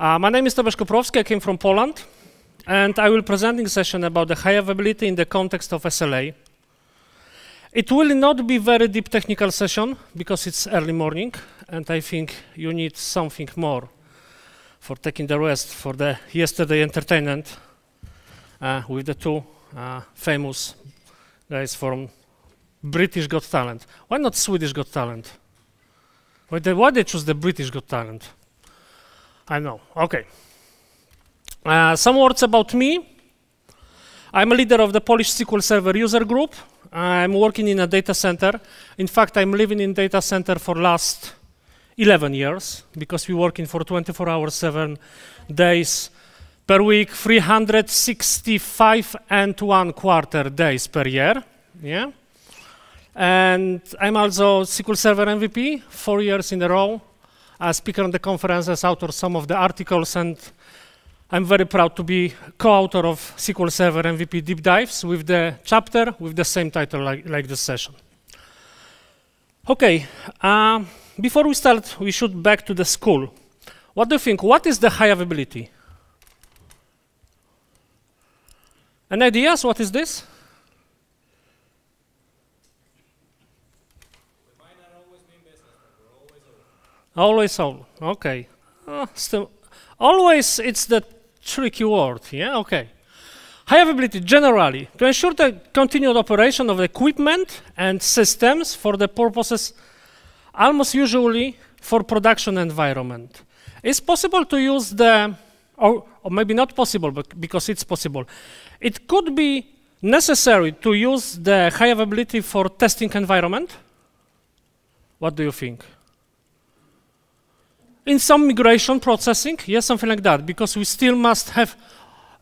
Uh, my name is Tomasz Koprowski, I came from Poland, and I will present a session about the high availability in the context of SLA. It will not be very deep technical session because it's early morning, and I think you need something more for taking the rest for the yesterday entertainment uh, with the two uh, famous guys from British Got Talent. Why not Swedish Got Talent? Why they, why they choose the British Got Talent? I know. Okay. Uh, some words about me. I'm a leader of the Polish SQL Server user group. I'm working in a data center. In fact, I'm living in data center for last 11 years because we're working for 24 hours, 7 days per week, 365 and one quarter days per year. Yeah. And I'm also SQL Server MVP, four years in a row a speaker on the conference, as author some of the articles, and I'm very proud to be co-author of SQL Server MVP Deep Dives with the chapter with the same title like, like this session. Okay, uh, before we start, we should back to the school. What do you think? What is the high availability? Any ideas? What is this? Always, all. Okay. Uh, still, always, it's the tricky word. Yeah. Okay. High availability generally to ensure the continued operation of equipment and systems for the purposes almost usually for production environment. It's possible to use the, or, or maybe not possible, but because it's possible. It could be necessary to use the high availability for testing environment. What do you think? in some migration processing, yes, something like that, because we still must have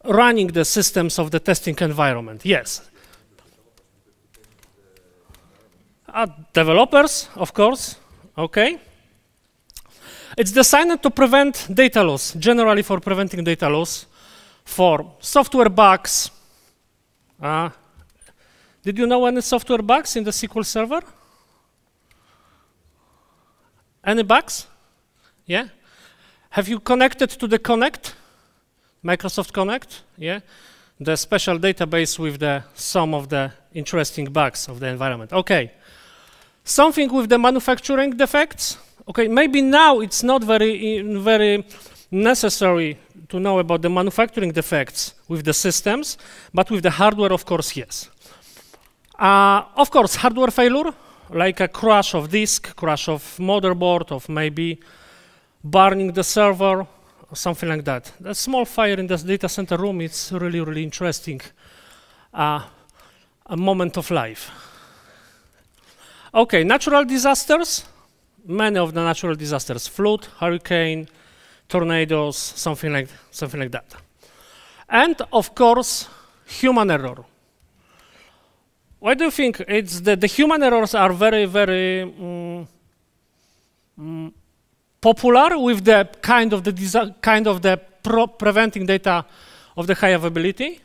running the systems of the testing environment, yes. Uh, developers, of course, okay. It's designed to prevent data loss, generally for preventing data loss, for software bugs. Uh, did you know any software bugs in the SQL Server? Any bugs? Yeah? Have you connected to the Connect? Microsoft Connect? Yeah? The special database with the some of the interesting bugs of the environment. Okay. Something with the manufacturing defects. Okay, maybe now it's not very, very necessary to know about the manufacturing defects with the systems, but with the hardware, of course, yes. Uh, of course, hardware failure, like a crash of disk, crash of motherboard, of maybe burning the server, something like that. A small fire in the data center room, it's really, really interesting. Uh, a moment of life. Okay, natural disasters. Many of the natural disasters, flood, hurricane, tornadoes, something like, something like that. And of course, human error. Why do you think it's the, the human errors are very, very mm, mm, popular with the kind of the kind of the preventing data of the high availability.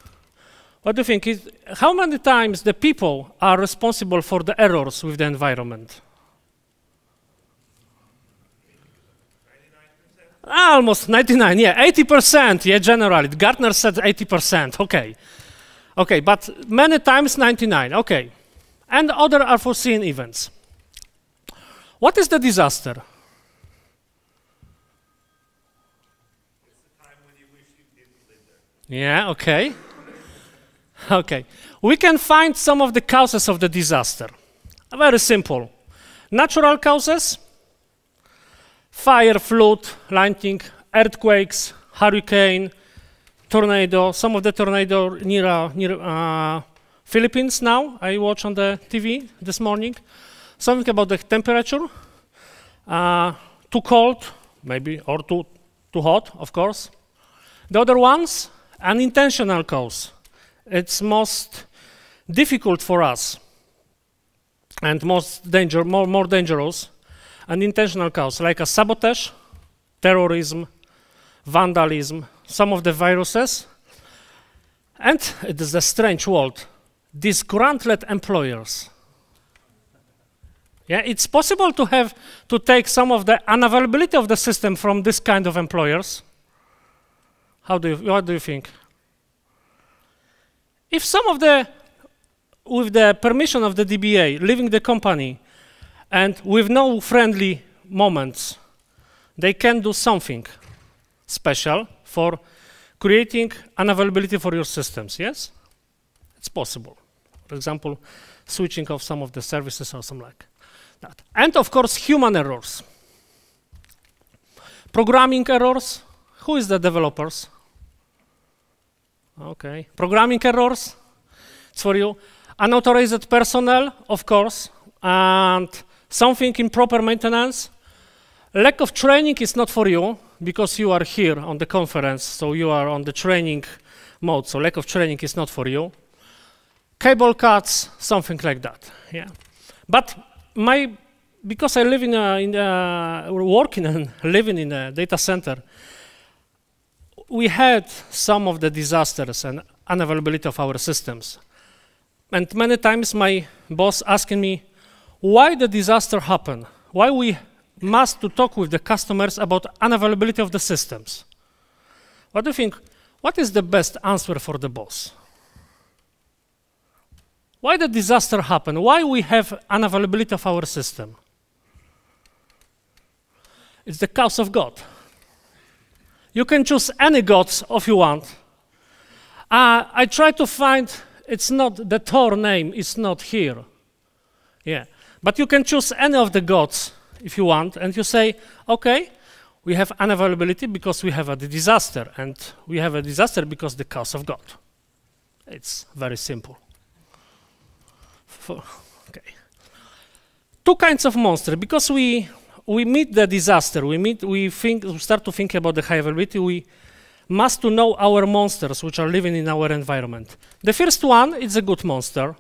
What do you think? Is, how many times the people are responsible for the errors with the environment? almost 99, yeah, 80%, yeah, generally. Gartner said 80%, okay. Okay, but many times 99, okay. And other unforeseen events. What is the disaster? Yeah, okay. Okay. We can find some of the causes of the disaster. Very simple. Natural causes fire, flood, lightning, earthquakes, hurricane, tornado. Some of the tornado near, uh, near uh, Philippines now, I watch on the TV this morning. Something about the temperature. Uh, too cold, maybe, or too, too hot, of course. The other ones, unintentional cause. It's most difficult for us and most danger, more, more dangerous, unintentional cause, like a sabotage, terrorism, vandalism, some of the viruses. And it is a strange world, disgruntled employers. Yeah, it's possible to have to take some of the unavailability of the system from this kind of employers how do you, what do you think? If some of the, with the permission of the DBA, leaving the company, and with no friendly moments, they can do something special for creating unavailability for your systems, yes? It's possible. For example, switching off some of the services or something like that. And of course, human errors. Programming errors. Who is the developers? Okay. Programming errors, it's for you. Unauthorized personnel, of course, and something improper maintenance. Lack of training is not for you because you are here on the conference, so you are on the training mode, so lack of training is not for you. Cable cuts, something like that, yeah. But my, because I live in a, in a working and living in a data center, we had some of the disasters and unavailability of our systems. And many times my boss asking me, why the disaster happened? Why we must to talk with the customers about unavailability of the systems? What do you think? What is the best answer for the boss? Why the disaster happened? Why we have unavailability of our system? It's the cause of God. You can choose any gods if you want. Uh, I try to find, it's not, the Thor name is not here. Yeah. But you can choose any of the gods if you want, and you say, okay, we have unavailability because we have a disaster, and we have a disaster because the curse of God. It's very simple. For, okay. Two kinds of monster, because we, we meet the disaster, we, meet, we, think, we start to think about the high availability, we must to know our monsters which are living in our environment. The first one is a good monster.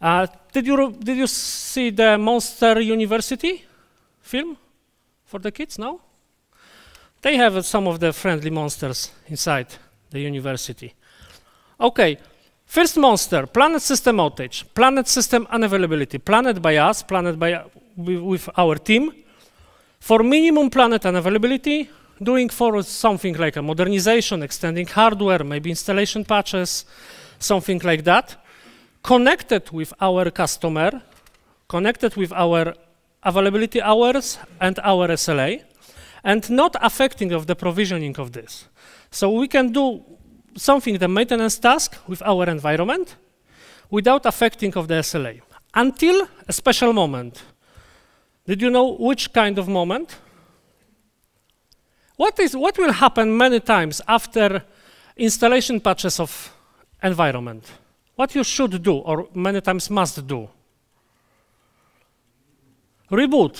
Uh, did, you, did you see the Monster University film for the kids now? They have uh, some of the friendly monsters inside the university. Okay, First monster, planet system outage, planet system unavailability, planet by us, planet by with, our team for minimum planet availability, doing for something like a modernization, extending hardware, maybe installation patches, something like that, connected with our customer, connected with our availability hours and our SLA, and not affecting of the provisioning of this. So we can do something, the maintenance task with our environment, without affecting of the SLA, until a special moment did you know which kind of moment? What, is, what will happen many times after installation patches of environment? What you should do, or many times must do? Reboot.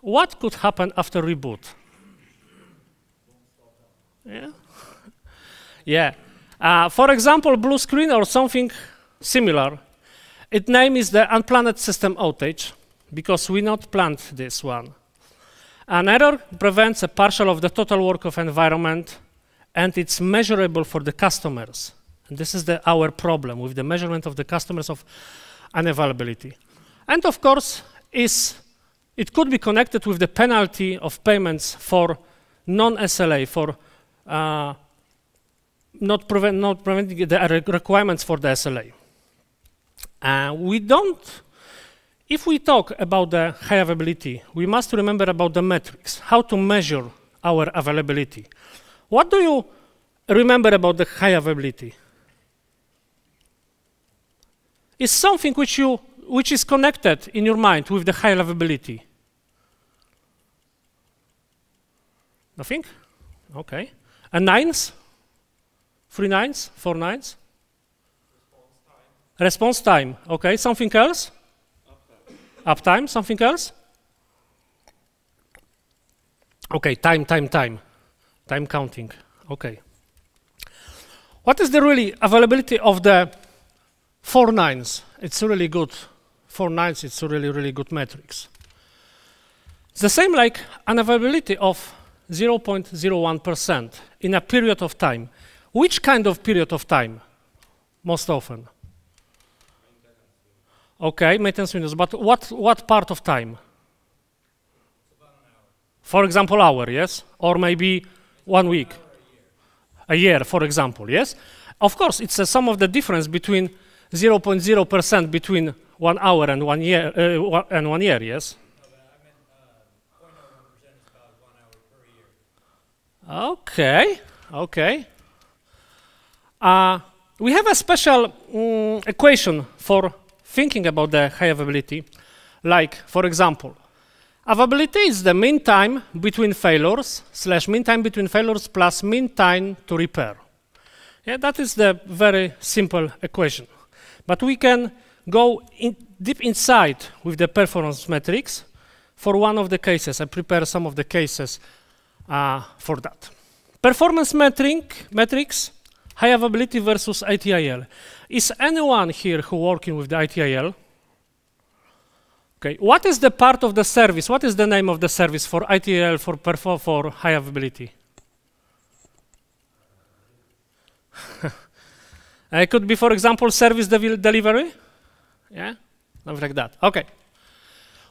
What could happen after reboot? Yeah. yeah. Uh, for example, blue screen or something similar. Its name is the unplanned system outage because we not planned this one. An error prevents a partial of the total work of environment and it's measurable for the customers. And this is the, our problem with the measurement of the customers of unavailability. And of course, is, it could be connected with the penalty of payments for non-SLA, for uh, not, not, preventing the uh, requirements for the SLA. Uh, we don't if we talk about the high availability, we must remember about the metrics, how to measure our availability. What do you remember about the high availability? It's something which, you, which is connected in your mind with the high availability. Nothing? Okay. And nines? Three nines? Four nines? Response time. Response time. Okay. Something else? Uptime, something else? Okay, time, time, time. Time counting, okay. What is the really availability of the four nines? It's really good. Four nines, it's really, really good metrics. the same like an availability of 0.01% in a period of time. Which kind of period of time most often? Okay, maintenance windows, but what, what part of time? For example, hour, yes? Or maybe one week? A year. for example, yes? Of course, it's a sum of the difference between 0.0% between one hour and one year, uh, and one year yes? Okay, okay. Uh, we have a special mm, equation for thinking about the high availability, like, for example, availability is the mean time between failures slash mean time between failures plus mean time to repair. Yeah, that is the very simple equation. But we can go in deep inside with the performance metrics for one of the cases. I prepare some of the cases uh, for that. Performance metric, metrics High availability versus ITIL. Is anyone here who working with the ITIL? Okay, what is the part of the service? What is the name of the service for ITIL for perform for high availability? it could be, for example, service de delivery. Yeah, something like that. Okay.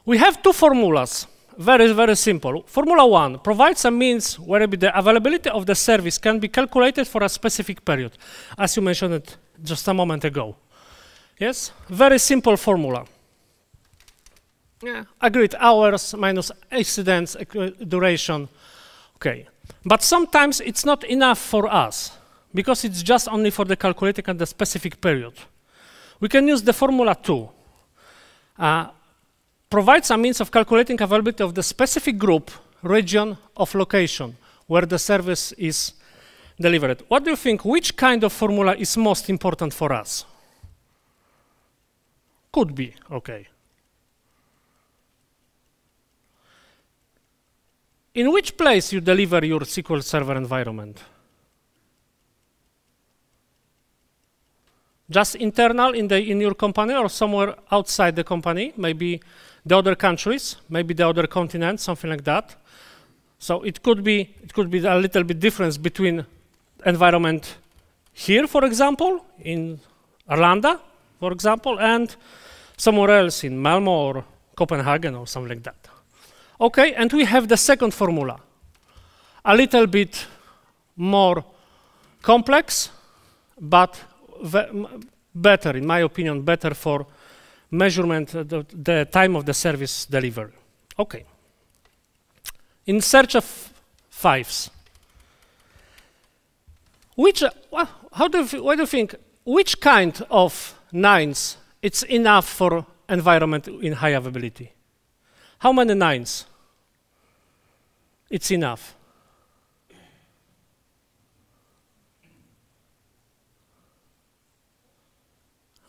We have two formulas. Very, very simple. Formula 1 provides a means whereby the availability of the service can be calculated for a specific period, as you mentioned it just a moment ago. Yes? Very simple formula. Yeah. Agreed hours minus accidents duration. Okay. But sometimes it's not enough for us because it's just only for the calculating and the specific period. We can use the formula two. Uh, provides a means of calculating availability of the specific group, region of location where the service is delivered. What do you think, which kind of formula is most important for us? Could be, okay. In which place you deliver your SQL Server environment? Just internal in, the, in your company or somewhere outside the company, maybe the other countries, maybe the other continent, something like that. So it could be, it could be a little bit difference between environment here, for example, in Arlanda, for example, and somewhere else in Malmo or Copenhagen or something like that. Okay, and we have the second formula. A little bit more complex, but better, in my opinion, better for measurement uh, the, the time of the service delivery. Okay. In search of fives. Which, uh, how do you, what do you think, which kind of nines it's enough for environment in high availability? How many nines? It's enough.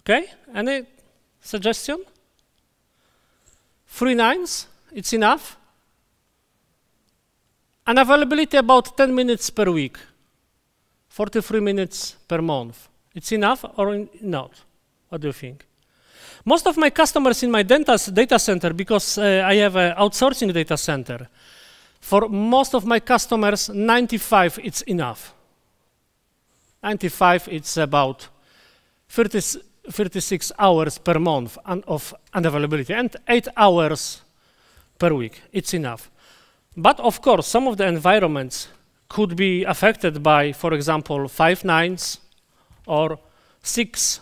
Okay, any suggestion? Three nines, it's enough. An availability about 10 minutes per week, 43 minutes per month. It's enough or not? What do you think? Most of my customers in my data center, because uh, I have an outsourcing data center, for most of my customers, 95 it's enough. 95 it's about 30, 36 hours per month un of unavailability and 8 hours per week. It's enough. But of course, some of the environments could be affected by, for example, 5 or 6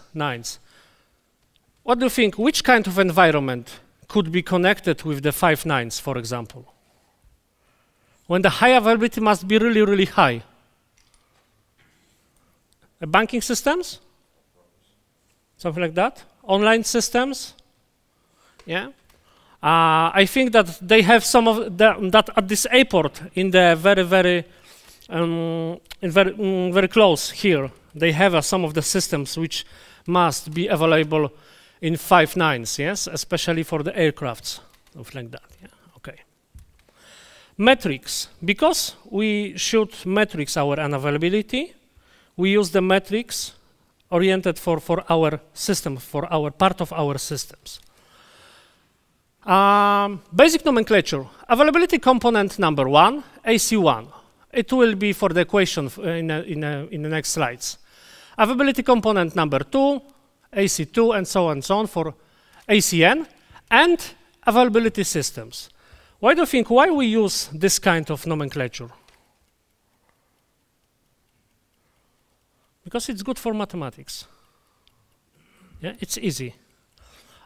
What do you think? Which kind of environment could be connected with the 5 for example? When the high availability must be really, really high. Uh, banking systems? something like that. Online systems, yeah. Uh, I think that they have some of the, that at this airport in the very, very, um, very, mm, very close here. They have uh, some of the systems which must be available in five nines, yes, especially for the aircrafts, something like that. Yeah? Okay. Metrics, because we shoot metrics our unavailability, we use the metrics oriented for, for our system, for our part of our systems. Um, basic nomenclature. Availability component number one, AC1. It will be for the equation in, a, in, a, in the next slides. Availability component number two, AC2, and so on and so on for ACN, and availability systems. Why do you think, why we use this kind of nomenclature? because it's good for mathematics. Yeah, it's easy.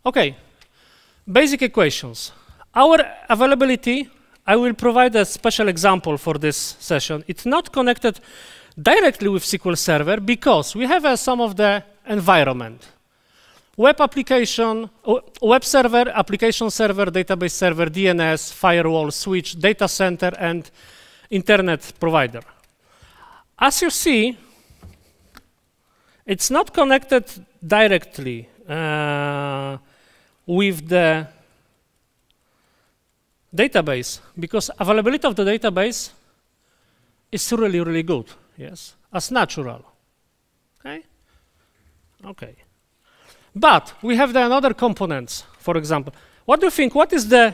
Okay, basic equations. Our availability, I will provide a special example for this session. It's not connected directly with SQL Server because we have uh, some of the environment. Web application, web server, application server, database server, DNS, firewall, switch, data center, and internet provider. As you see, it's not connected directly uh, with the database because availability of the database is really, really good, yes, as natural, okay? Okay. But we have the another components, for example. What do you think, what is the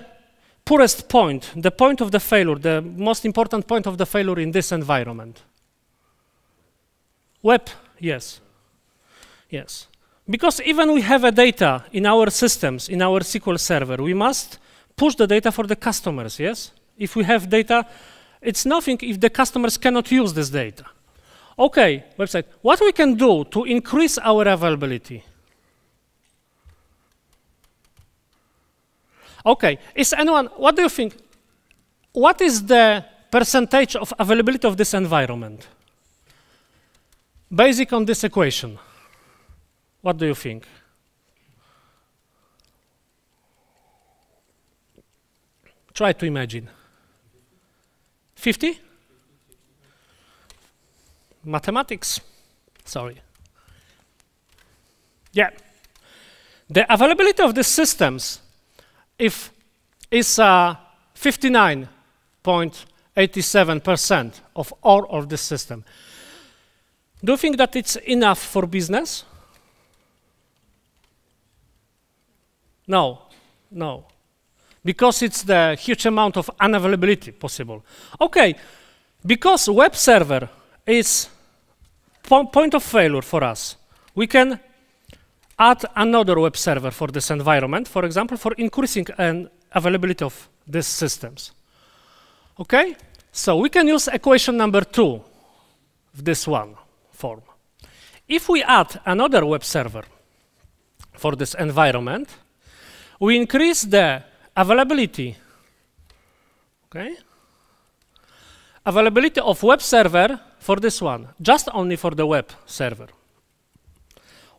poorest point, the point of the failure, the most important point of the failure in this environment? Web, yes. Yes. Because even we have a data in our systems, in our SQL server, we must push the data for the customers, yes? If we have data, it's nothing if the customers cannot use this data. Okay, website, what we can do to increase our availability? Okay, is anyone, what do you think? What is the percentage of availability of this environment? Basic on this equation. What do you think? Try to imagine. 50? Mathematics. Sorry. Yeah. The availability of these systems if is uh, 59.87% of all of the system. Do you think that it's enough for business? No, no. Because it's the huge amount of unavailability possible. Okay, because web server is po point of failure for us, we can add another web server for this environment, for example, for increasing an availability of these systems. Okay? So we can use equation number two, this one form. If we add another web server for this environment, we increase the availability, okay? Availability of web server for this one, just only for the web server.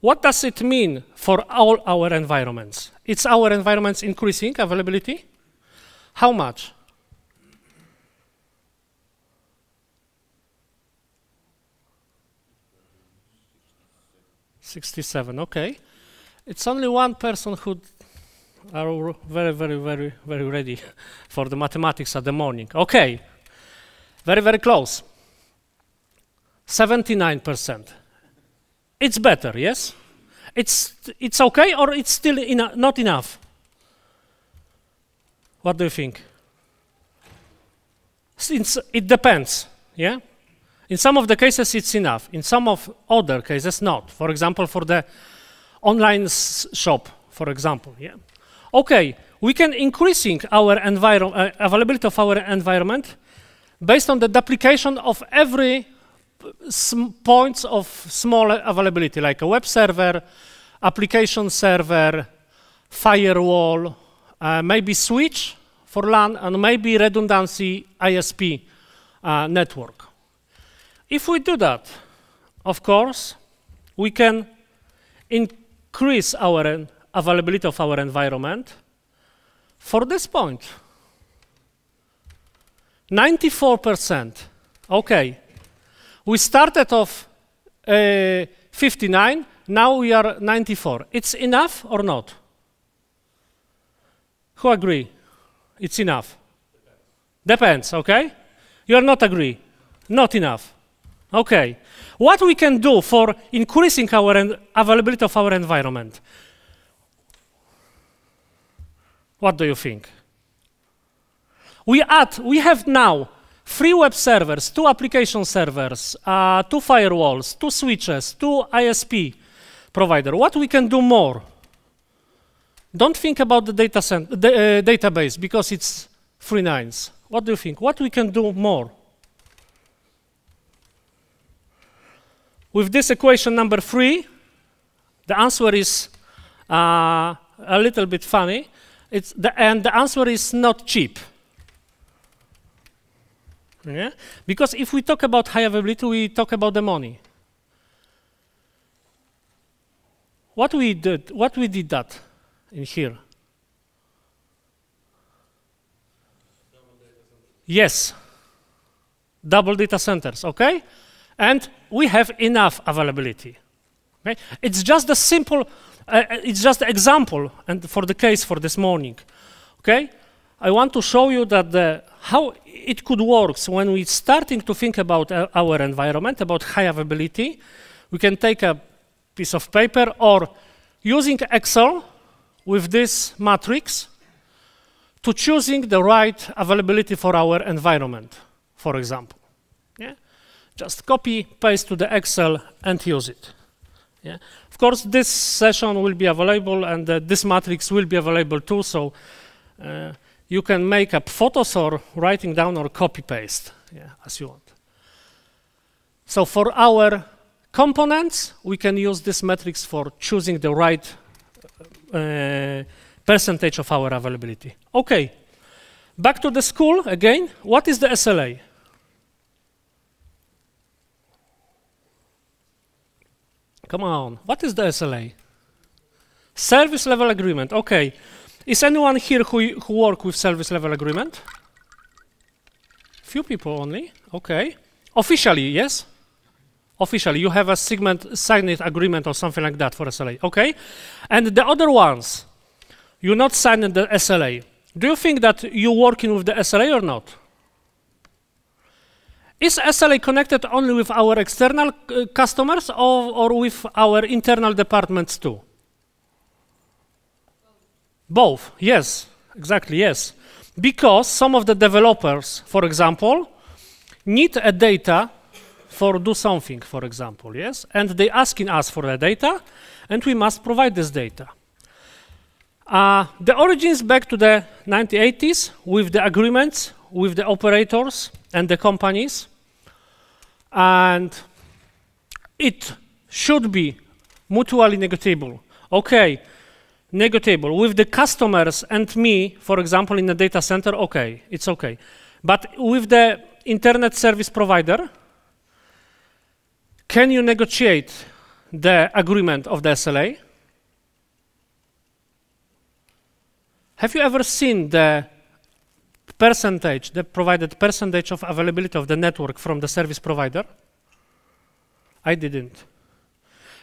What does it mean for all our environments? It's our environments increasing availability? How much? Sixty-seven. Okay, it's only one person who are very, very, very, very ready for the mathematics at the morning. Okay, very, very close. 79%. It's better, yes? It's, it's okay or it's still ena not enough? What do you think? Since it depends, yeah? In some of the cases it's enough, in some of other cases not. For example, for the online shop, for example, yeah? okay, we can increasing our uh, availability of our environment based on the duplication of every uh, points of small availability, like a web server, application server, firewall, uh, maybe switch for LAN, and maybe redundancy ISP uh, network. If we do that, of course, we can increase our availability of our environment for this point. 94%. Okay. We started off uh, 59, now we are 94. It's enough or not? Who agree? It's enough. Depends, Depends okay? You are not agree. Not enough. Okay. What we can do for increasing our availability of our environment? What do you think? We, add, we have now three web servers, two application servers, uh, two firewalls, two switches, two ISP provider. What we can do more? Don't think about the, data the uh, database because it's three nines. What do you think? What we can do more? With this equation number three, the answer is uh, a little bit funny. It's the, and the answer is not cheap. Yeah? Because if we talk about high availability, we talk about the money. What we did, what we did that in here? Yes, double data centers, okay? And we have enough availability. Okay? It's just a simple uh, uh, it's just an example and for the case for this morning. Okay? I want to show you that the, how it could work when we're starting to think about uh, our environment, about high availability. We can take a piece of paper or using Excel with this matrix to choosing the right availability for our environment, for example. Yeah? Just copy, paste to the Excel and use it. Yeah. Of course, this session will be available and uh, this matrix will be available too, so uh, you can make up photos or writing down or copy paste yeah, as you want. So for our components, we can use this matrix for choosing the right uh, percentage of our availability. Okay, back to the school again. What is the SLA? Come on. What is the SLA? Service level agreement. Okay. Is anyone here who, who work with service level agreement? Few people only. Okay. Officially, yes? Officially, you have a segment, signed agreement or something like that for SLA. Okay. And the other ones, you not signed the SLA. Do you think that you're working with the SLA or not? Is SLA connected only with our external uh, customers or, or with our internal departments too? Both. Both, yes, exactly, yes. Because some of the developers, for example, need a data for do something, for example, yes? And they asking us for the data, and we must provide this data. Uh, the origins back to the 1980s with the agreements with the operators and the companies and it should be mutually negotiable. Okay, negotiable with the customers and me, for example, in the data center, okay, it's okay. But with the internet service provider, can you negotiate the agreement of the SLA? Have you ever seen the percentage, the provided percentage of availability of the network from the service provider. I didn't.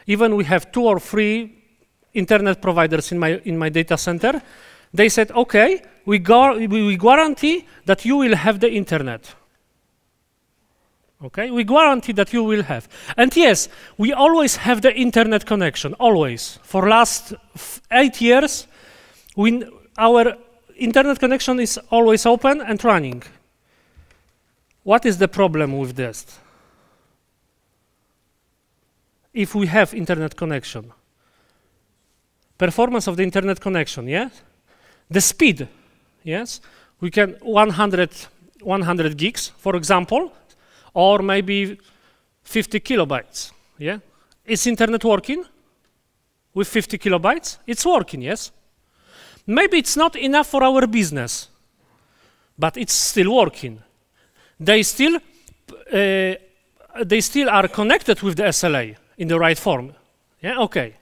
Even we have two or three internet providers in my, in my data center. They said, okay, we, gu we guarantee that you will have the internet. Okay, we guarantee that you will have. And yes, we always have the internet connection, always. For last eight years, we, our internet connection is always open and running. What is the problem with this? If we have internet connection. Performance of the internet connection, yes? Yeah? The speed, yes? We can 100, 100 gigs, for example, or maybe 50 kilobytes, yeah? Is internet working with 50 kilobytes? It's working, yes? Maybe it's not enough for our business, but it's still working. They still, uh, they still are connected with the SLA in the right form. Yeah, okay.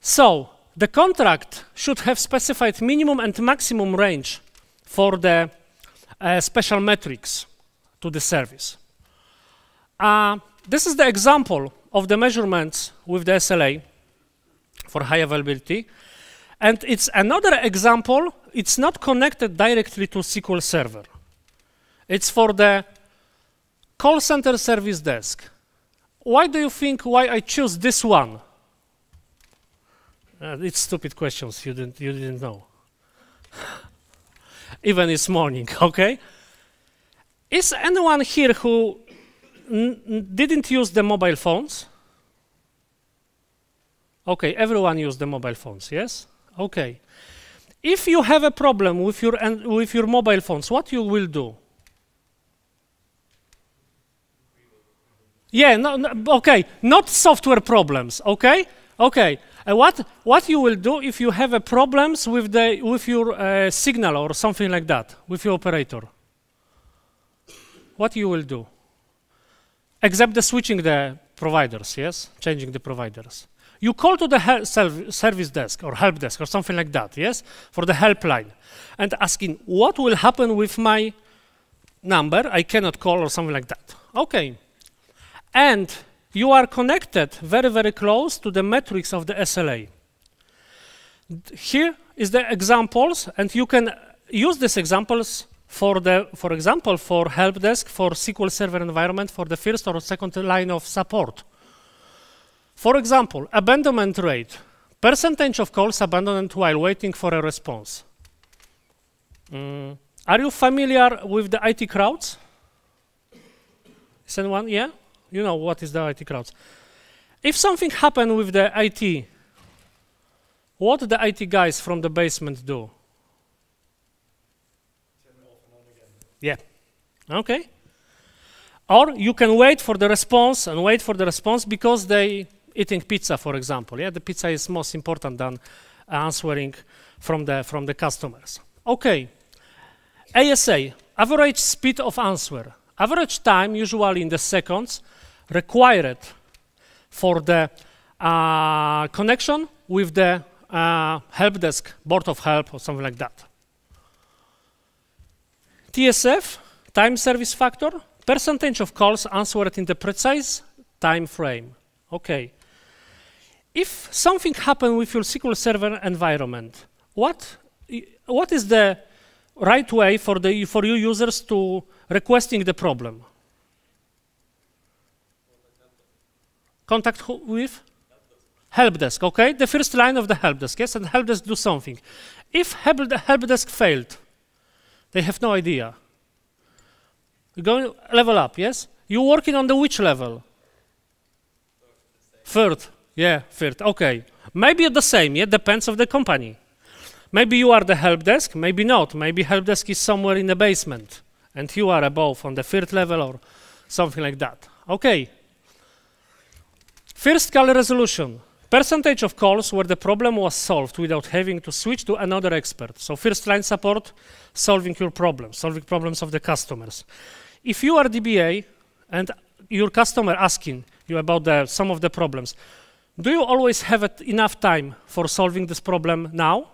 So the contract should have specified minimum and maximum range for the uh, special metrics to the service. Uh, this is the example of the measurements with the SLA for high availability. And it's another example, it's not connected directly to SQL Server. It's for the call center service desk. Why do you think why I choose this one? Uh, it's stupid questions, you didn't, you didn't know. Even this morning, okay? Is anyone here who didn't use the mobile phones? Okay, everyone used the mobile phones, yes? Okay. If you have a problem with your, with your mobile phones, what you will do? Yeah, no, no, okay, not software problems, okay? Okay, uh, what, what you will do if you have a problems with, the, with your uh, signal or something like that, with your operator? What you will do? Except the switching the providers, yes? Changing the providers you call to the service desk or help desk or something like that, yes, for the helpline, and asking what will happen with my number, I cannot call or something like that. Okay. And you are connected very, very close to the metrics of the SLA. Here is the examples, and you can use these examples for the, for example, for help desk, for SQL Server environment, for the first or second line of support for example, abandonment rate, percentage of calls abandoned while waiting for a response. Mm. Are you familiar with the IT crowds? Is anyone, yeah? You know what is the IT crowds. If something happened with the IT, what the IT guys from the basement do? Yeah. Okay. Or you can wait for the response and wait for the response because they eating pizza, for example. Yeah, the pizza is most important than uh, answering from the from the customers. Okay. ASA, average speed of answer. Average time, usually in the seconds, required for the uh, connection with the uh, help desk, board of help, or something like that. TSF, time service factor, percentage of calls answered in the precise time frame. Okay if something happened with your SQL Server environment, what, what is the right way for, the, for you users to requesting the problem? Contact who, with? Help desk, okay? The first line of the help desk, yes? And help desk do something. If help, help desk failed, they have no idea. You're going level up, yes? You're working on the which level? Third. Yeah, third. Okay. Maybe the same. Yeah, depends of the company. Maybe you are the help desk. Maybe not. Maybe help desk is somewhere in the basement, and you are above on the third level or something like that. Okay. First call resolution. Percentage of calls where the problem was solved without having to switch to another expert. So first line support, solving your problems, solving problems of the customers. If you are DBA and your customer asking you about the, some of the problems, do you always have enough time for solving this problem now?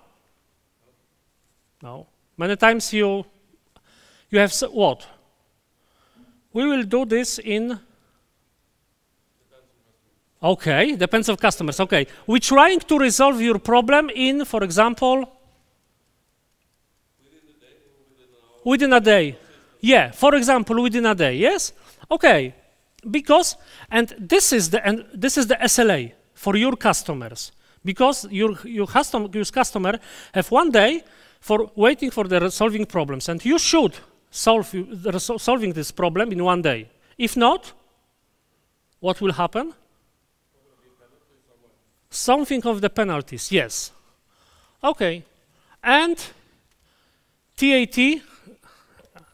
No. Many times you, you have what? We will do this in. Okay, depends on customers. Okay, we're trying to resolve your problem in, for example, within a day. Yeah, for example, within a day. Yes. Okay, because and this is the and this is the SLA for your customers because your, your, custom, your customer have one day for waiting for the solving problems and you should solve solving this problem in one day if not what will happen something of the penalties yes okay and tat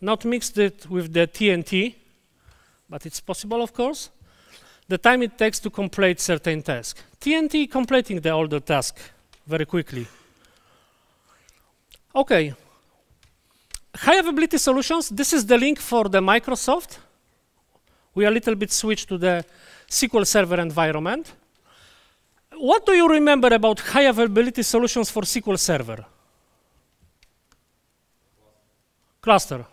not mixed it with the tnt but it's possible of course the time it takes to complete certain tasks. TNT completing the older task very quickly. Okay. High availability solutions, this is the link for the Microsoft. We are a little bit switched to the SQL Server environment. What do you remember about high availability solutions for SQL Server? Cluster.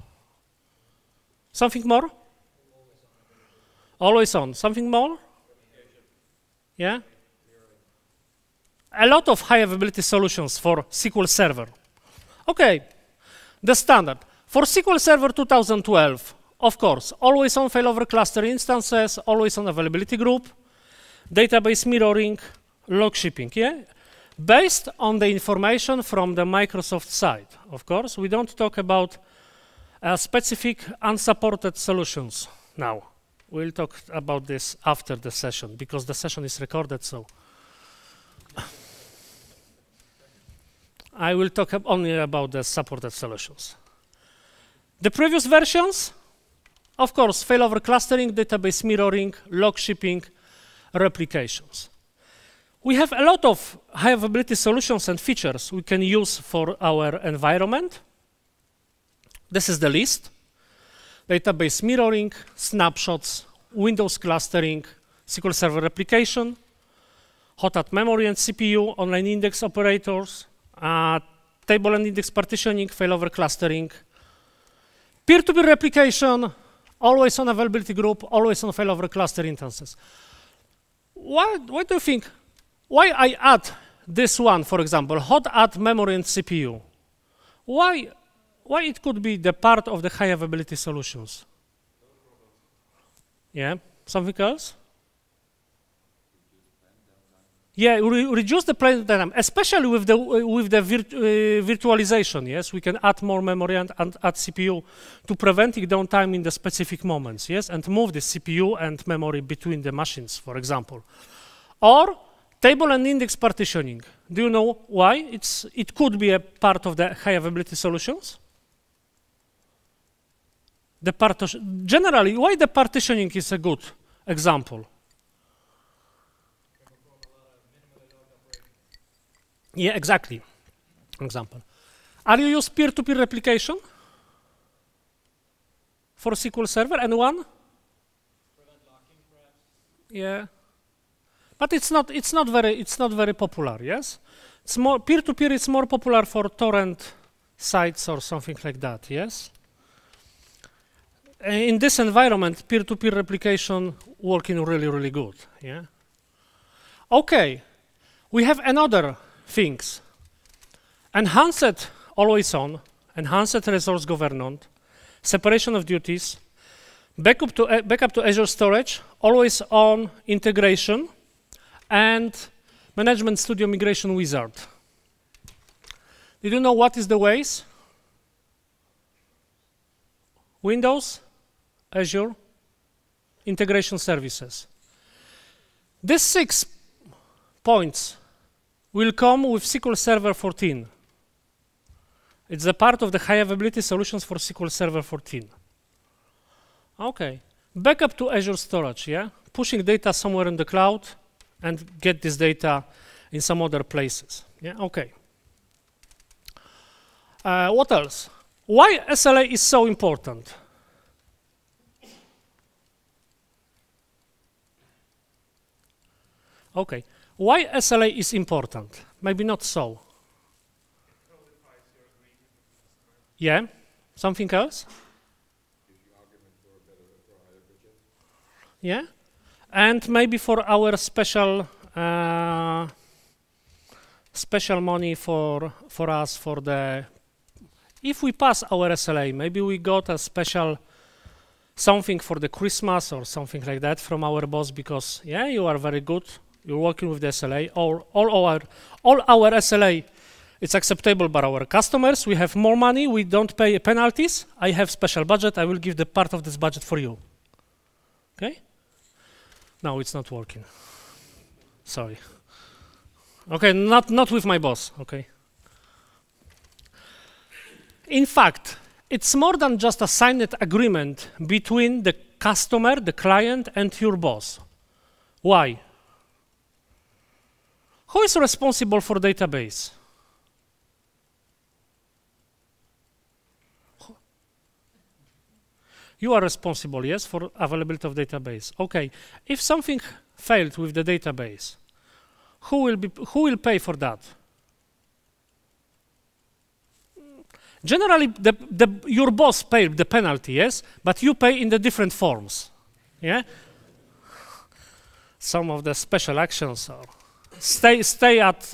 Something more? Always on. Something more? Yeah? A lot of high availability solutions for SQL Server. Okay, the standard. For SQL Server 2012, of course, always on failover cluster instances, always on availability group, database mirroring, log shipping, yeah? Based on the information from the Microsoft side, of course, we don't talk about uh, specific unsupported solutions now. We'll talk about this after the session because the session is recorded, so. I will talk only about the supported solutions. The previous versions, of course, failover clustering, database mirroring, log shipping, replications. We have a lot of high availability solutions and features we can use for our environment. This is the list database mirroring, snapshots, Windows clustering, SQL Server replication, hot at memory and CPU, online index operators, uh, table and index partitioning, failover clustering, peer-to-peer -peer replication, always on availability group, always on failover cluster instances. Why, why do you think, why I add this one, for example, hot at memory and CPU? Why why it could be the part of the high availability solutions? Yeah, something else? Yeah, re reduce the planet dynamic, especially with the with the virt uh, virtualization. Yes, we can add more memory and, and add CPU to preventing downtime in the specific moments. Yes, and move the CPU and memory between the machines, for example, or table and index partitioning. Do you know why? It's it could be a part of the high availability solutions the partition. Generally, why the partitioning is a good example? Yeah, exactly. Example. Are you use peer-to-peer -peer replication for SQL Server? Anyone? Yeah. But it's not it's not very it's not very popular, yes? It's more peer-to-peer -peer is more popular for torrent sites or something like that, yes? Uh, in this environment, peer-to-peer -peer replication working really, really good. Yeah. Okay, we have another things. Enhanced always on, enhanced resource governance, separation of duties, backup to, uh, backup to Azure storage, always on integration, and Management Studio Migration Wizard. Did you know what is the ways? Windows, Azure integration services. These six points will come with SQL Server 14. It's a part of the high availability solutions for SQL Server 14. Okay, backup to Azure storage, yeah? Pushing data somewhere in the cloud and get this data in some other places, yeah? Okay. Uh, what else? Why SLA is so important? Okay. Why SLA is important? Maybe not so. Yeah? Something else? Yeah? And maybe for our special uh, special money for, for us for the... If we pass our SLA, maybe we got a special something for the Christmas or something like that from our boss because, yeah, you are very good you're working with the SLA, or all our, all our SLA it's acceptable by our customers. We have more money. We don't pay penalties. I have special budget. I will give the part of this budget for you. Okay? Now it's not working. Sorry. Okay, not, not with my boss, okay? In fact, it's more than just a signed agreement between the customer, the client, and your boss. Why? Who is responsible for database? You are responsible, yes, for availability of database. Okay, if something failed with the database, who will, be, who will pay for that? Generally, the, the, your boss pays the penalty, yes, but you pay in the different forms, yeah? Some of the special actions are stay, stay at,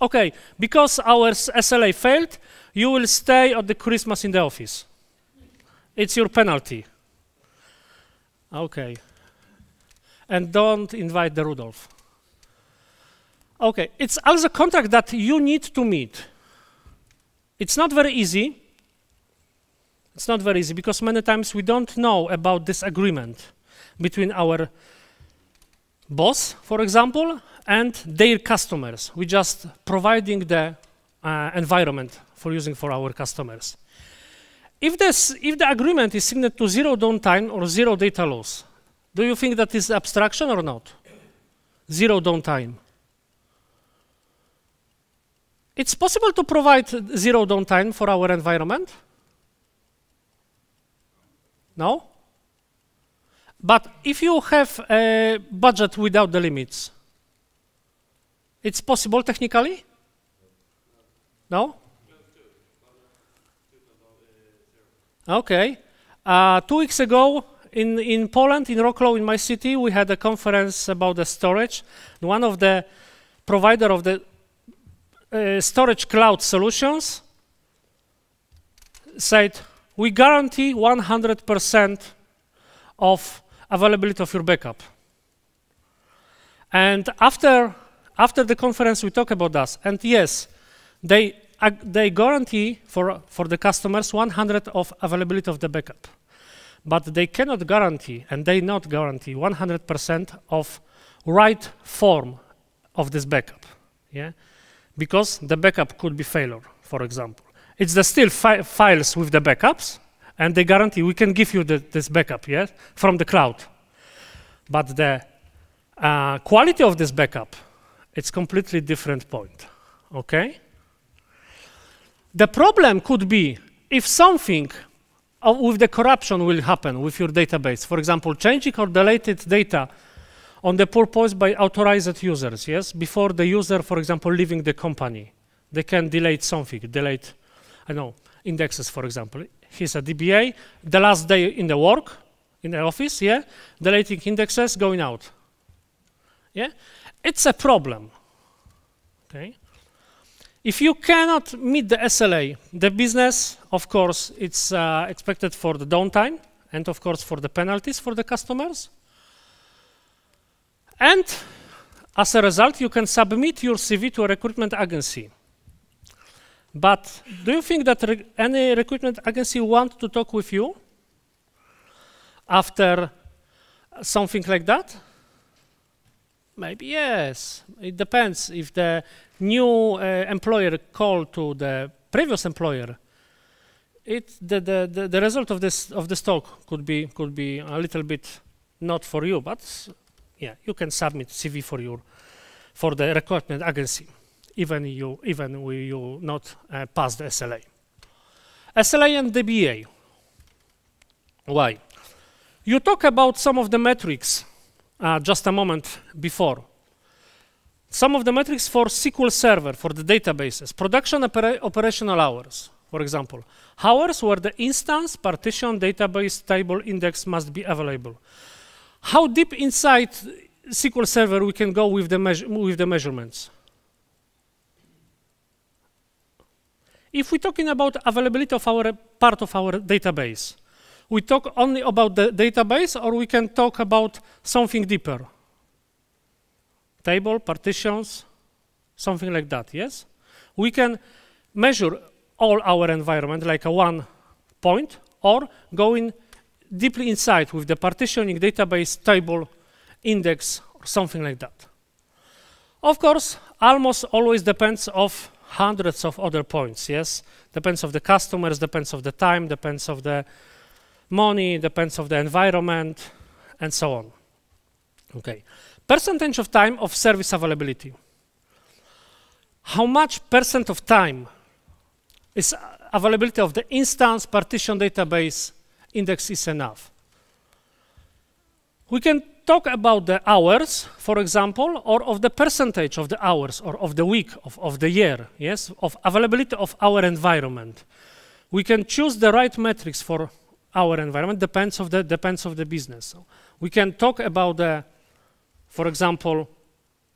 okay, because our SLA failed, you will stay at the Christmas in the office. It's your penalty. Okay. And don't invite the Rudolph. Okay, it's also contract that you need to meet. It's not very easy. It's not very easy because many times we don't know about this agreement between our boss, for example, and their customers. We're just providing the uh, environment for using for our customers. If, this, if the agreement is signed to zero downtime or zero data loss, do you think that is abstraction or not? Zero downtime. It's possible to provide zero downtime for our environment? No? But if you have a budget without the limits, it's possible technically? No? Okay. Uh, two weeks ago, in, in Poland, in Wrocław, in my city, we had a conference about the storage. One of the provider of the uh, storage cloud solutions said, we guarantee 100% of availability of your backup. And after, after the conference, we talk about that. And yes, they, uh, they guarantee for, for the customers 100 of availability of the backup. But they cannot guarantee, and they not guarantee 100% of right form of this backup. Yeah? Because the backup could be failure, for example. It's the still fi files with the backups, and they guarantee we can give you the, this backup, yes, from the cloud. But the uh, quality of this backup, it's completely different point, okay? The problem could be if something uh, with the corruption will happen with your database. For example, changing or deleted data on the purpose by authorized users, yes? Before the user, for example, leaving the company, they can delete something, delete, I know, indexes, for example he's a DBA, the last day in the work, in the office, yeah, deleting indexes, going out. Yeah, it's a problem. Okay. If you cannot meet the SLA, the business, of course, it's uh, expected for the downtime and, of course, for the penalties for the customers. And as a result, you can submit your CV to a recruitment agency. But do you think that re any recruitment agency want to talk with you after something like that? Maybe yes. It depends if the new uh, employer called to the previous employer. It the, the, the, the, result of this of this talk could be could be a little bit not for you, but yeah, you can submit CV for your for the recruitment agency even you even you not uh, pass the SLA. SLA and DBA. Why? You talk about some of the metrics uh, just a moment before. Some of the metrics for SQL Server, for the databases, production opera operational hours, for example. Hours where the instance, partition, database, table, index must be available. How deep inside SQL Server we can go with the, with the measurements? If we're talking about availability of our part of our database, we talk only about the database or we can talk about something deeper? Table, partitions, something like that, yes? We can measure all our environment like a one point or going deeply inside with the partitioning database table index or something like that. Of course, almost always depends of hundreds of other points, yes? Depends of the customers, depends of the time, depends of the money, depends of the environment, and so on. Okay. Percentage of time of service availability. How much percent of time is uh, availability of the instance partition database index is enough? We can talk about the hours, for example, or of the percentage of the hours or of the week, of, of the year, yes, of availability of our environment. We can choose the right metrics for our environment, depends of the, depends of the business. So we can talk about, the, for example,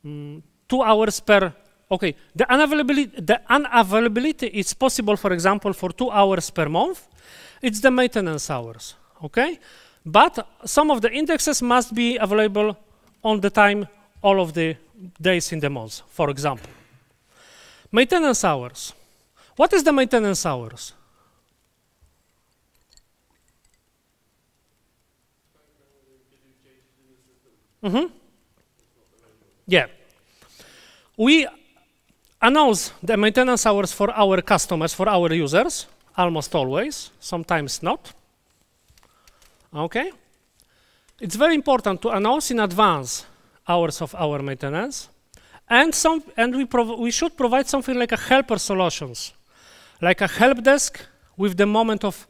mm, two hours per, okay, the unavailability, the unavailability is possible, for example, for two hours per month. It's the maintenance hours, okay? but some of the indexes must be available on the time all of the days in the month, for example. Maintenance hours. What is the maintenance hours? Mm -hmm. Yeah. We announce the maintenance hours for our customers, for our users, almost always, sometimes not. Okay? It's very important to announce in advance hours of our maintenance, and, some, and we, we should provide something like a helper solutions, like a help desk with the moment of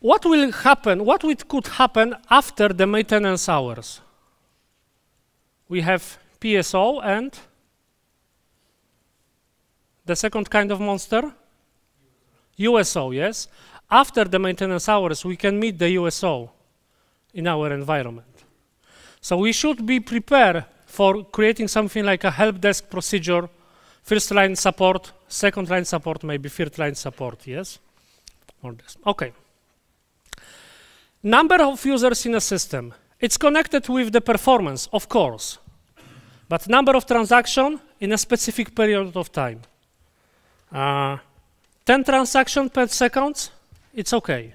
what will happen, what could happen after the maintenance hours. We have PSO and the second kind of monster? USO, yes after the maintenance hours, we can meet the USO in our environment. So we should be prepared for creating something like a help desk procedure, first line support, second line support, maybe third line support, yes? Or this. Okay. Number of users in a system. It's connected with the performance, of course, but number of transactions in a specific period of time. Uh, 10 transactions per second it's okay.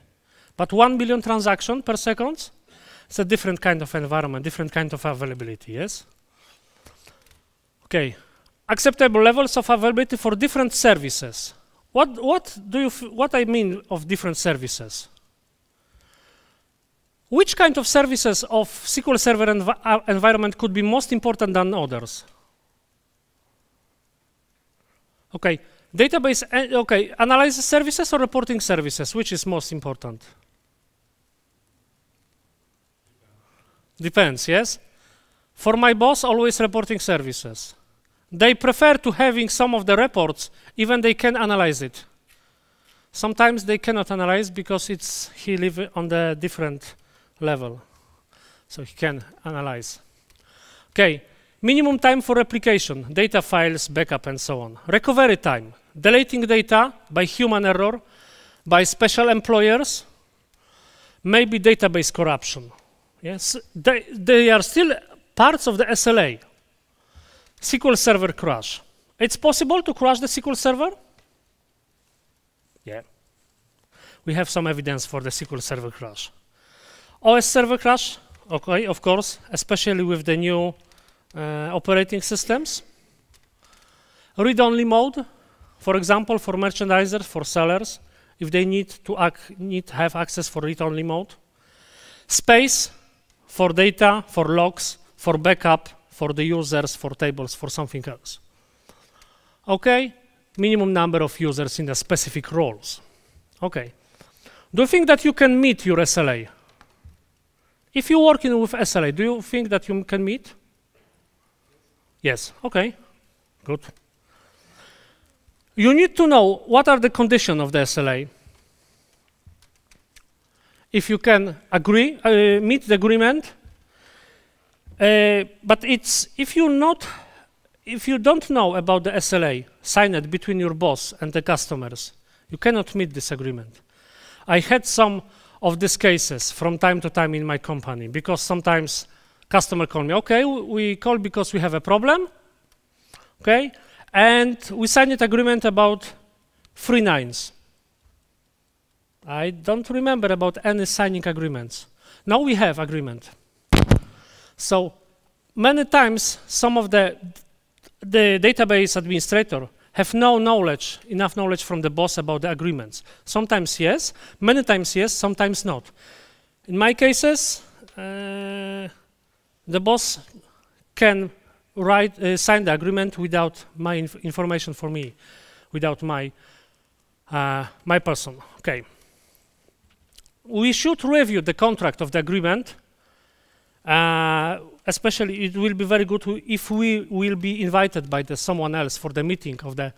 But 1 billion transactions per second, it's a different kind of environment, different kind of availability, yes? Okay, acceptable levels of availability for different services. What, what do you, what I mean of different services? Which kind of services of SQL Server env uh, environment could be most important than others? Okay, Database, eh, okay, analysis services or reporting services, which is most important? Depends, yes? For my boss, always reporting services. They prefer to having some of the reports, even they can analyze it. Sometimes they cannot analyze because it's he live on the different level. So he can analyze. Okay. Minimum time for replication, data files, backup, and so on. Recovery time, deleting data by human error, by special employers, maybe database corruption. Yes, they, they are still parts of the SLA. SQL Server crash. It's possible to crash the SQL Server? Yeah. We have some evidence for the SQL Server crash. OS Server crash, okay, of course, especially with the new uh, operating systems. Read-only mode, for example, for merchandisers, for sellers, if they need to need have access for read-only mode. Space for data, for logs, for backup, for the users, for tables, for something else. Okay, minimum number of users in the specific roles. Okay. Do you think that you can meet your SLA? If you're working with SLA, do you think that you can meet? Yes, okay, good. You need to know what are the conditions of the SLA. If you can agree, uh, meet the agreement, uh, but it's if you not, if you don't know about the SLA signed between your boss and the customers, you cannot meet this agreement. I had some of these cases from time to time in my company because sometimes Customer call me, okay, we call because we have a problem, okay? And we signed an agreement about three nines. I don't remember about any signing agreements. Now we have agreement. So many times some of the, the database administrator have no knowledge, enough knowledge from the boss about the agreements. Sometimes yes, many times yes, sometimes not. In my cases, uh, the boss can write, uh, sign the agreement without my inf information for me, without my, uh, my person. Okay. We should review the contract of the agreement. Uh, especially, it will be very good if we will be invited by the someone else for the meeting of the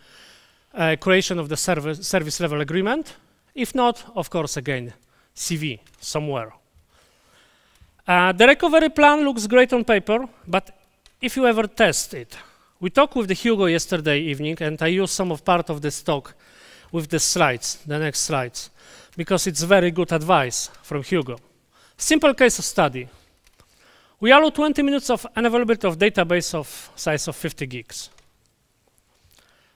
uh, creation of the service, service level agreement. If not, of course, again, CV somewhere. Uh, the recovery plan looks great on paper, but if you ever test it, we talked with the Hugo yesterday evening, and I used some of part of this talk with the slides, the next slides, because it's very good advice from Hugo. Simple case study. We allow 20 minutes of unavailability of database of size of 50 gigs.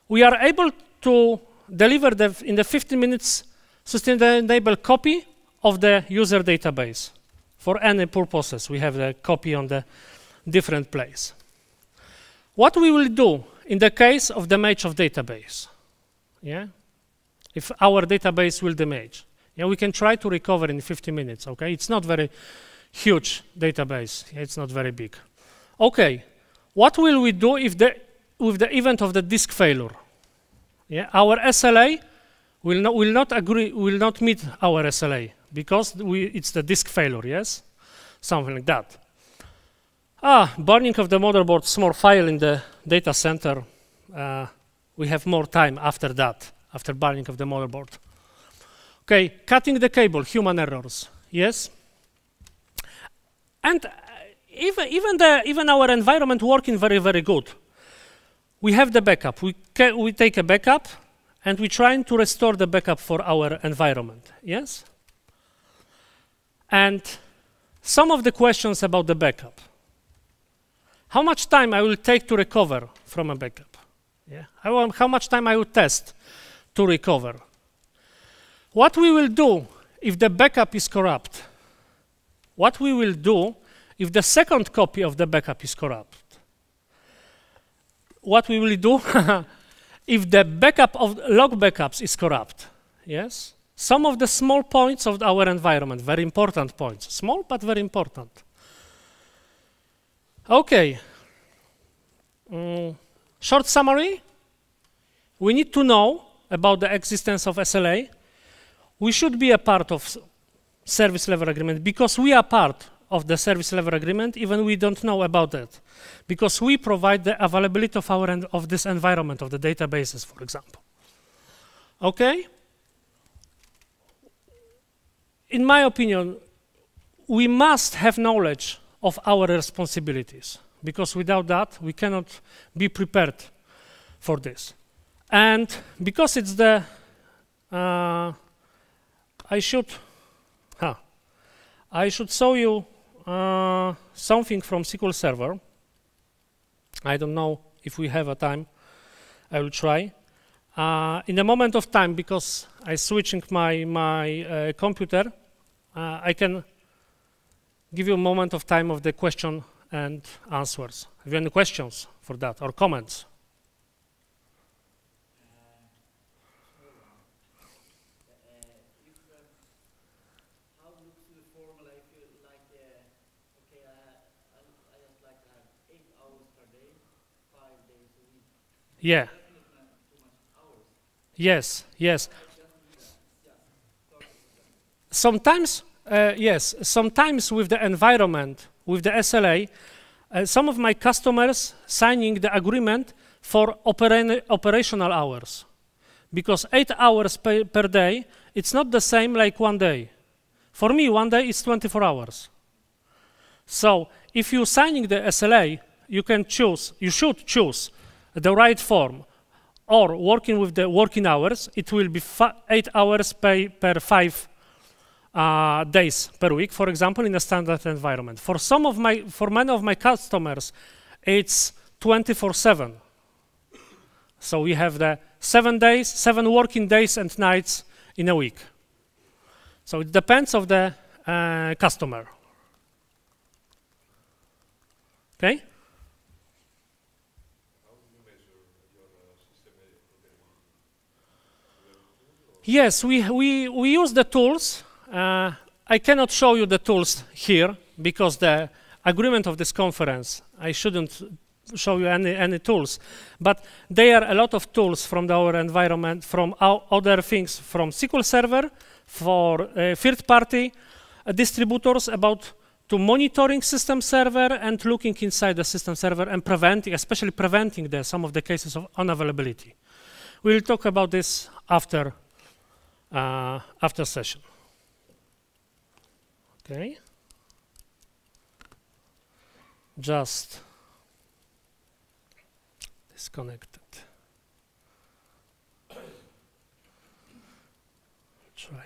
We are able to deliver the in the 15 minutes sustainable copy of the user database for any purposes. We have the copy on the different place. What we will do in the case of damage of database, yeah? If our database will damage, yeah, we can try to recover in 50 minutes, okay? It's not very huge database, it's not very big. Okay, what will we do if the, with the event of the disk failure? Yeah, our SLA will not, will not agree, will not meet our SLA, because we, it's the disk failure, yes? Something like that. Ah, burning of the motherboard, small file in the data center. Uh, we have more time after that, after burning of the motherboard. Okay, cutting the cable, human errors, yes? And uh, even, even, the, even our environment working very, very good. We have the backup. We, we take a backup, and we're trying to restore the backup for our environment, yes? And some of the questions about the backup. How much time I will take to recover from a backup? Yeah. Um, how much time I will test to recover? What we will do if the backup is corrupt? What we will do if the second copy of the backup is corrupt? What we will do if the backup of log backups is corrupt? Yes? some of the small points of our environment, very important points, small but very important. Okay, mm, short summary. We need to know about the existence of SLA. We should be a part of service level agreement because we are part of the service level agreement, even we don't know about it, because we provide the availability of, our of this environment, of the databases, for example. Okay? in my opinion, we must have knowledge of our responsibilities because without that we cannot be prepared for this. And because it's the, uh, I should, huh, I should show you uh, something from SQL Server. I don't know if we have a time. I will try. Uh, in a moment of time, because I'm switching my, my uh, computer, uh, I can give you a moment of time of the question and answers. Have you any questions for that or comments? Uh, uh, yeah. Yes, yes. Sometimes, uh, yes, sometimes with the environment, with the SLA, uh, some of my customers signing the agreement for operational hours. Because eight hours per, per day, it's not the same like one day. For me, one day is 24 hours. So if you're signing the SLA, you can choose, you should choose the right form or working with the working hours, it will be eight hours per five uh, days per week, for example, in a standard environment. For some of my, for many of my customers, it's 24/7. So we have the seven days, seven working days and nights in a week. So it depends of the uh, customer. Okay. Yes, we, we, we use the tools uh, I cannot show you the tools here because the agreement of this conference, I shouldn't show you any, any tools, but there are a lot of tools from our environment, from other things, from SQL Server, for uh, third-party uh, distributors about to monitoring system server and looking inside the system server and preventing, especially preventing the, some of the cases of unavailability. We'll talk about this after, uh, after session okay just disconnected try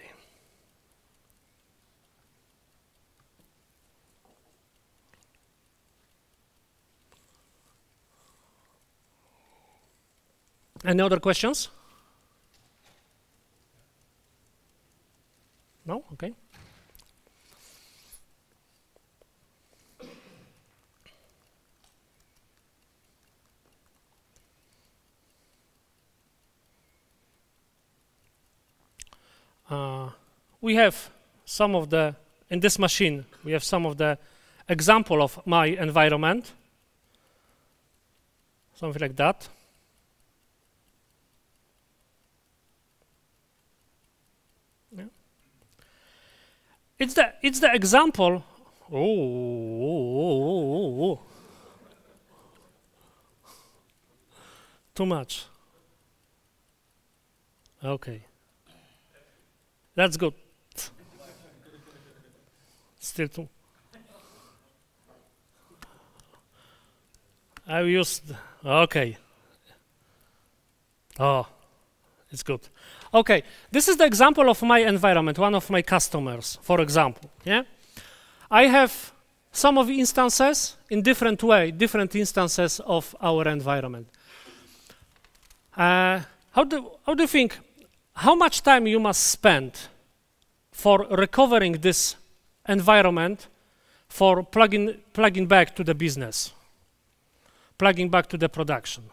Any other questions? No? Okay. uh, we have some of the, in this machine, we have some of the example of my environment, something like that. It's the it's the example. oh, oh, oh, oh too much. Okay. That's good. Still too. i I've used, okay. Oh, it's good. Okay, this is the example of my environment, one of my customers, for example. Yeah, I have some of instances in different way, different instances of our environment. Uh, how do how do you think how much time you must spend for recovering this environment for plugging, plugging back to the business, plugging back to the production.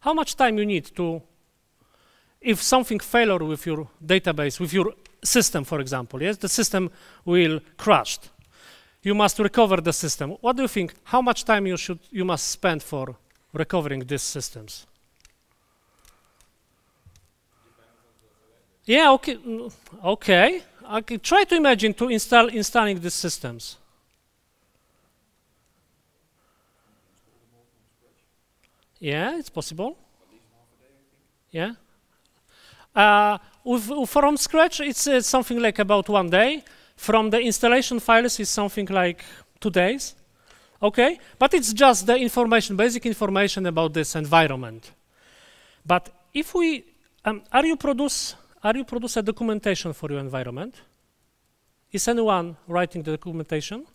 How much time you need to, if something failure with your database, with your system, for example, yes, the system will crashed. You must recover the system. What do you think? How much time you should, you must spend for recovering these systems? Yeah, okay, mm, okay. I can try to imagine to install installing these systems. Yeah, it's possible. Yeah. Uh, with, from scratch, it's uh, something like about one day. From the installation files, it's something like two days. Okay, but it's just the information, basic information about this environment. But if we, um, are you produce are you producing documentation for your environment? Is anyone writing the documentation?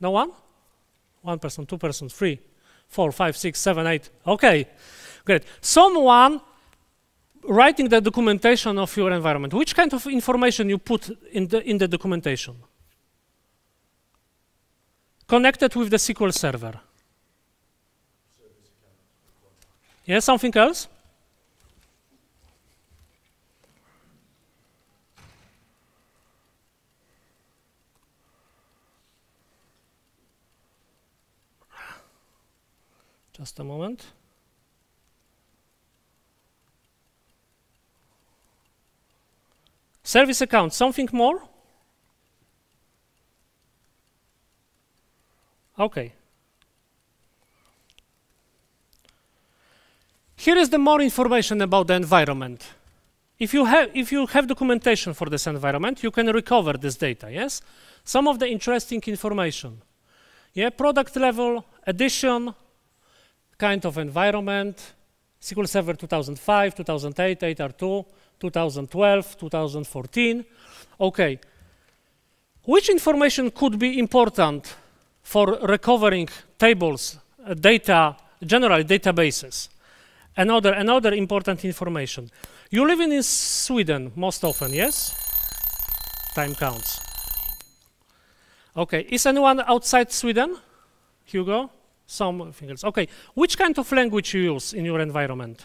No one? One person, two persons, three, four, five, six, seven, eight. Okay, great. Someone writing the documentation of your environment. Which kind of information you put in the, in the documentation? Connected with the SQL Server. Yes, yeah, something else? Just a moment. Service account, something more? Okay. Here is the more information about the environment. If you, have, if you have documentation for this environment, you can recover this data, yes? Some of the interesting information. Yeah, product level, addition, kind of environment, SQL Server 2005, 2008, 8R2, 2012, 2014. Okay, which information could be important for recovering tables, uh, data, generally databases? Another, another important information. You live in Sweden most often, yes? Time counts. Okay, is anyone outside Sweden? Hugo? something else. Okay, which kind of language you use in your environment?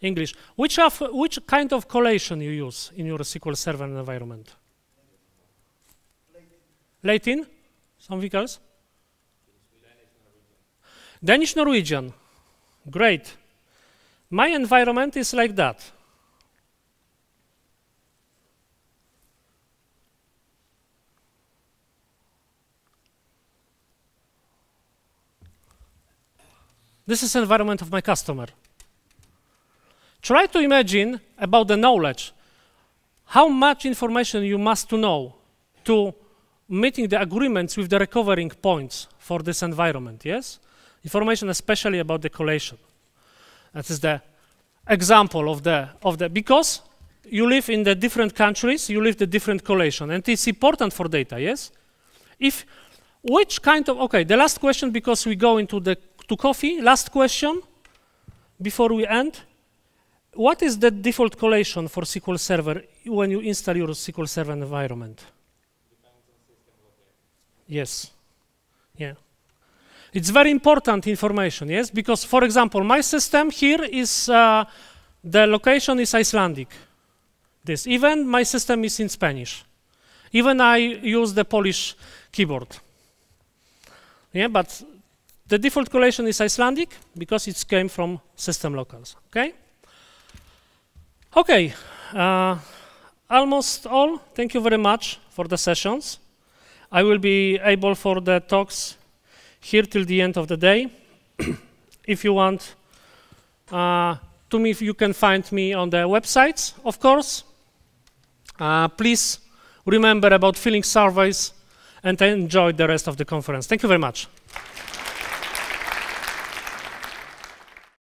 English. Which, of, which kind of collation you use in your SQL Server environment? Latin? Latin? Something else? Danish Norwegian. Great. My environment is like that. This is the environment of my customer. Try to imagine about the knowledge, how much information you must to know to meeting the agreements with the recovering points for this environment, yes? Information especially about the collation. That is the example of the, of the because you live in the different countries, you live the different collation, and it's important for data, yes? If, which kind of, okay, the last question because we go into the to coffee. Last question before we end. What is the default collation for SQL Server when you install your SQL Server environment? Yes. Yeah. It's very important information, yes? Because, for example, my system here is, uh, the location is Icelandic. This, even my system is in Spanish. Even I use the Polish keyboard. Yeah, but the default correlation is Icelandic because it came from system locals. Okay. Okay. Uh, almost all. Thank you very much for the sessions. I will be able for the talks here till the end of the day. if you want uh, to me, you can find me on the websites, of course. Uh, please remember about filling surveys and enjoy the rest of the conference. Thank you very much.